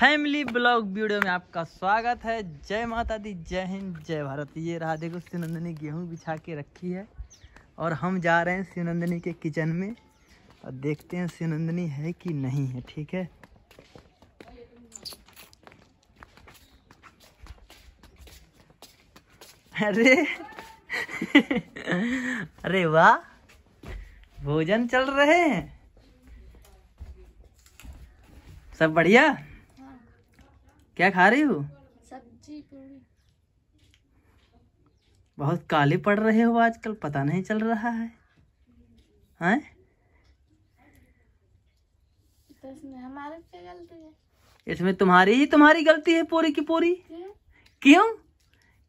Family blog video में आपका स्वागत है जय माता दी जय हिंद जय भारत ये रहा देखो सिनंदनी गेहूं बिछा के रखी है और हम जा रहे हैं सिनंदनी के किचन में और देखते हैं सिनंदनी है कि नहीं है ठीक है अरे अरे वाह भोजन चल रहे हैं सब बढ़िया क्या खा रही हो सब्जी पूरी बहुत काले पड़ रहे हो आजकल पता नहीं चल रहा है हैं तो इसमें तुम्हारी ही तुम्हारी गलती है पूरी की पूरी क्यों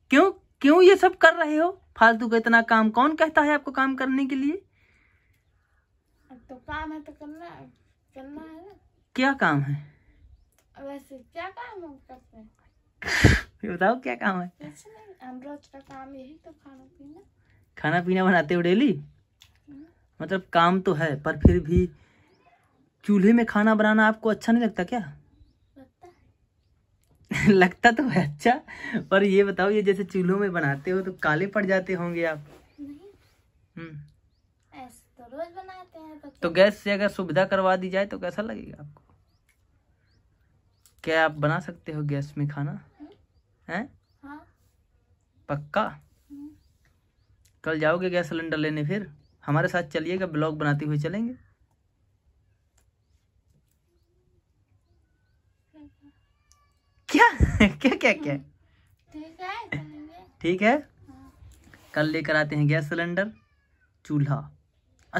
क्यों क्यों ये सब कर रहे हो फालतू का इतना काम कौन कहता है आपको काम करने के लिए तो काम है तो करना करना है क्या काम है वैसे क्या काम हम करते हैं बताओ क्या काम है का तो काम यही तो खाना पीना खाना पीना बनाते हो डेली हम्म। मतलब काम तो है पर फिर भी चूल्हे में खाना बनाना आपको अच्छा नहीं लगता क्या लगता, लगता तो है अच्छा पर ये बताओ ये जैसे चूल्हों में बनाते हो तो काले पड़ जाते होंगे आप नहीं। हम्म। तो रोज बनाते हैं तो, तो गैस से अगर सुविधा करवा दी जाए तो कैसा लगेगा आपको क्या आप बना सकते हो गैस में खाना हैं हाँ? पक्का कल जाओगे गैस सिलेंडर लेने फिर हमारे साथ चलिएगा ब्लॉग बनाते हुए चलेंगे क्या क्या क्या क्या ठीक है हाँ। कल लेकर आते हैं गैस सिलेंडर चूल्हा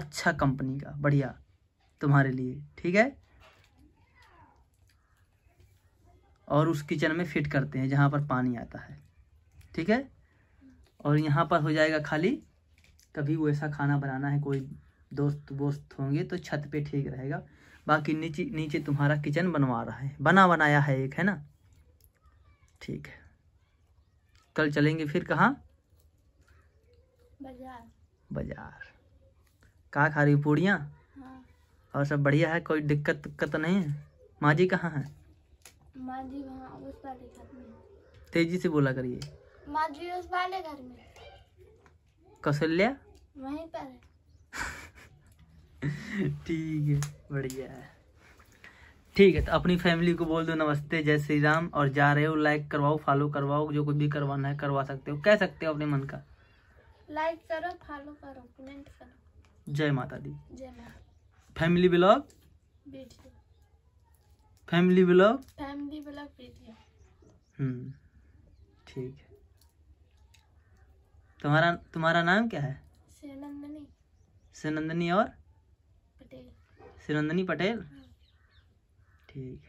अच्छा कंपनी का बढ़िया तुम्हारे लिए ठीक है और उस किचन में फिट करते हैं जहाँ पर पानी आता है ठीक है और यहाँ पर हो जाएगा खाली कभी वो ऐसा खाना बनाना है कोई दोस्त वोस्त होंगे तो छत पे ठीक रहेगा बाकी नीचे नीचे तुम्हारा किचन बनवा रहा है बना बनाया है एक है ना ठीक है कल चलेंगे फिर कहाँ बाजार बाजार कहाँ खा रही पूड़ियाँ हाँ। और सब बढ़िया है कोई दिक्कत दिक्कत नहीं है माँ जी कहाँ हैं उस घर में तेजी से बोला करिए उस वाले घर में कौशल्या वहीं पर ठीक है बढ़िया है ठीक है तो अपनी फैमिली को बोल दो नमस्ते जय श्री राम और जा रहे हो लाइक करवाओ फॉलो करवाओ जो कुछ भी करवाना है करवा सकते हो कह सकते हो अपने मन का लाइक करो फॉलो करो कमेंट करो जय माता दी जय माता family blog family blog family blog हम्म ठीक है तुम्हारा तुम्हारा नाम क्या है श्रीनंदनी श्रीनंदनी और पटेल श्रीनंदनी पटेल हाँ। ठीक है